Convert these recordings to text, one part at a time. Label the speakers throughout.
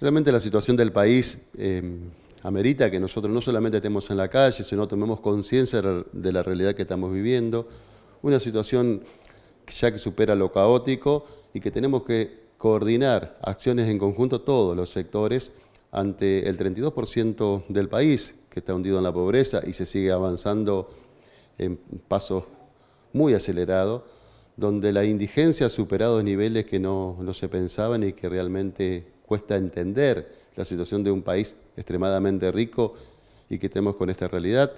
Speaker 1: Realmente la situación del país eh, amerita que nosotros no solamente estemos en la calle, sino tomemos conciencia de la realidad que estamos viviendo, una situación ya que supera lo caótico y que tenemos que coordinar acciones en conjunto todos los sectores ante el 32% del país que está hundido en la pobreza y se sigue avanzando en pasos muy acelerados, donde la indigencia ha superado niveles que no se pensaban y que realmente cuesta entender la situación de un país extremadamente rico y que tenemos con esta realidad,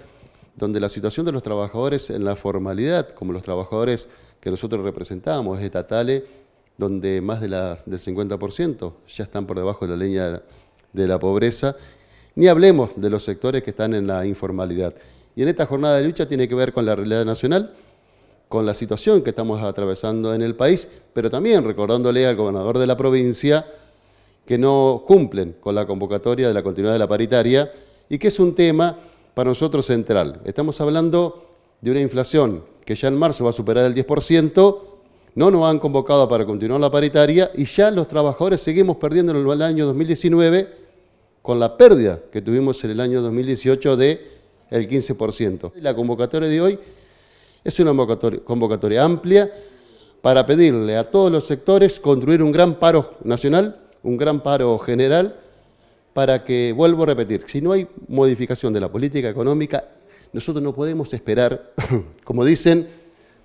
Speaker 1: donde la situación de los trabajadores en la formalidad, como los trabajadores que nosotros representamos, es estatales, donde más de la, del 50% ya están por debajo de la línea de la pobreza, ni hablemos de los sectores que están en la informalidad. Y en esta jornada de lucha tiene que ver con la realidad nacional, con la situación que estamos atravesando en el país, pero también recordándole al gobernador de la provincia que no cumplen con la convocatoria de la continuidad de la paritaria y que es un tema para nosotros central. Estamos hablando de una inflación que ya en marzo va a superar el 10%, no nos han convocado para continuar la paritaria y ya los trabajadores seguimos perdiendo en el año 2019 con la pérdida que tuvimos en el año 2018 de el 15%. La convocatoria de hoy es una convocatoria amplia para pedirle a todos los sectores construir un gran paro nacional un gran paro general para que, vuelvo a repetir, si no hay modificación de la política económica, nosotros no podemos esperar, como dicen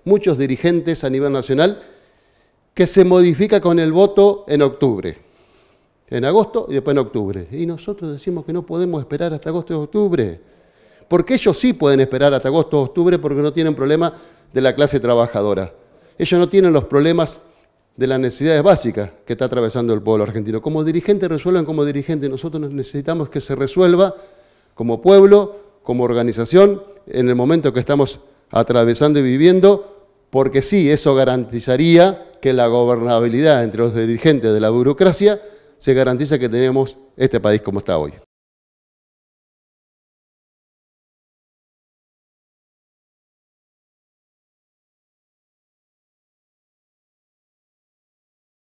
Speaker 1: muchos dirigentes a nivel nacional, que se modifica con el voto en octubre, en agosto y después en octubre. Y nosotros decimos que no podemos esperar hasta agosto y octubre, porque ellos sí pueden esperar hasta agosto o octubre porque no tienen problema de la clase trabajadora. Ellos no tienen los problemas de las necesidades básicas que está atravesando el pueblo argentino. Como dirigente resuelvan como dirigente, nosotros necesitamos que se resuelva como pueblo, como organización, en el momento que estamos atravesando y viviendo, porque sí, eso garantizaría que la gobernabilidad entre los dirigentes de la burocracia se garantiza que tenemos este país como está hoy.